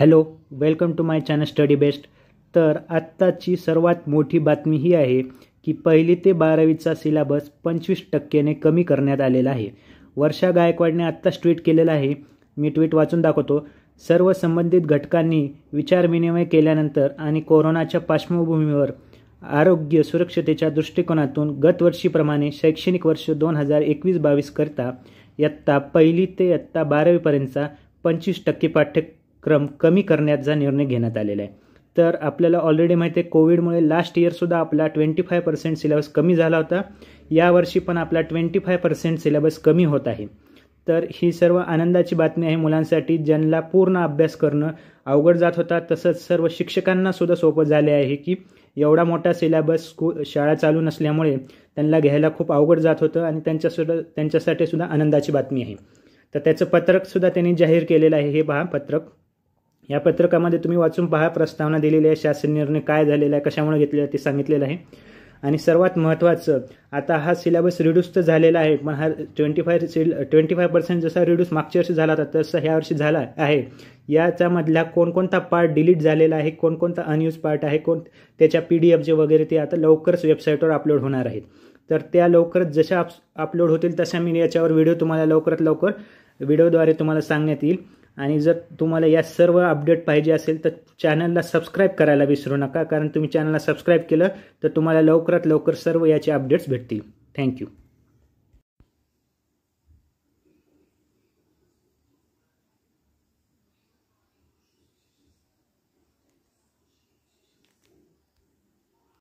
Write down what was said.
hello welcome to my channel study best तर आत्ताची सर्वात मोठी बातमी ही आहे की पहिली ते बारावीचा सिलेबस पंचवीस टक्क्याने कमी करण्यात आलेला आहे वर्षा गायकवाडने आत्ताच ट्विट केलेलं आहे मी ट्विट वाचून दाखवतो सर्व संबंधित घटकांनी विचारविनिमय केल्यानंतर आणि कोरोनाच्या पार्श्वभूमीवर आरोग्य सुरक्षतेच्या दृष्टिकोनातून गतवर्षीप्रमाणे शैक्षणिक वर्ष दोन हजार एकवीस बावीसकरता इयत्ता पहिली ते इयत्ता बारावीपर्यंतचा पंचवीस टक्के पाठ्य क्रम कमी करण्याचा निर्णय घेण्यात आलेला आहे तर आपल्याला ऑलरेडी माहिती आहे कोविडमुळे लास्ट इयरसुद्धा आपला ट्वेंटी फाय पर्सेंट सिलेबस कमी झाला होता यावर्षी पण आपला ट्वेंटी फाय पर्सेंट सिलेबस कमी होत आहे तर ही सर्व आनंदाची बातमी आहे मुलांसाठी ज्यांना पूर्ण अभ्यास करणं अवघड जात होता तसंच सर्व शिक्षकांनासुद्धा सोपं झाले आहे की एवढा मोठा सिलेबस स्कू शाळा चालू नसल्यामुळे त्यांना घ्यायला खूप अवघड जात होतं आणि त्यांच्यासुद्धा त्यांच्यासाठी सुद्धा आनंदाची बातमी आहे तर त्याचं पत्रकसुद्धा त्यांनी जाहीर केलेलं आहे हे पहा पत्रक या पत्रकामध्ये तुम्ही वाचून पहा प्रस्तावना दिलेली आहे शासन निर्णय काय झालेला आहे कशामुळे घेतलेला आहे ते सांगितलेलं आहे आणि सर्वात महत्त्वाचं आता हा सिलेबस रिड्यूस तर झालेला आहे पण हा ट्वेंटी फाय सिल ट्वेंटी फाय पर्सेंट जसा रिड्यूस मागच्या वर्षी झाला होता तसा ह्या वर्षी झाला आहे याच्यामधला कोणकोणता पार्ट डिलीट झालेला आहे कोणकोणता अनयूज पार्ट आहे कोण त्याच्या पी डी एफ जे वगैरे ते आता लवकरच वेबसाईटवर अपलोड होणार आहेत तर त्या लवकरच जशा अपलोड होतील तशा मी याच्यावर व्हिडिओ तुम्हाला लवकरात लवकर व्हिडिओद्वारे तुम्हाला सांगण्यात येईल आणि जर तुम्हाला या सर्व अपडेट पाहिजे असेल तर चॅनलला सबस्क्राईब करायला विसरू नका कारण तुम्ही चॅनलला सबस्क्राईब केलं तर तुम्हाला लवकरात लवकर सर्व याचे अपडेट्स भेटतील थँक्यू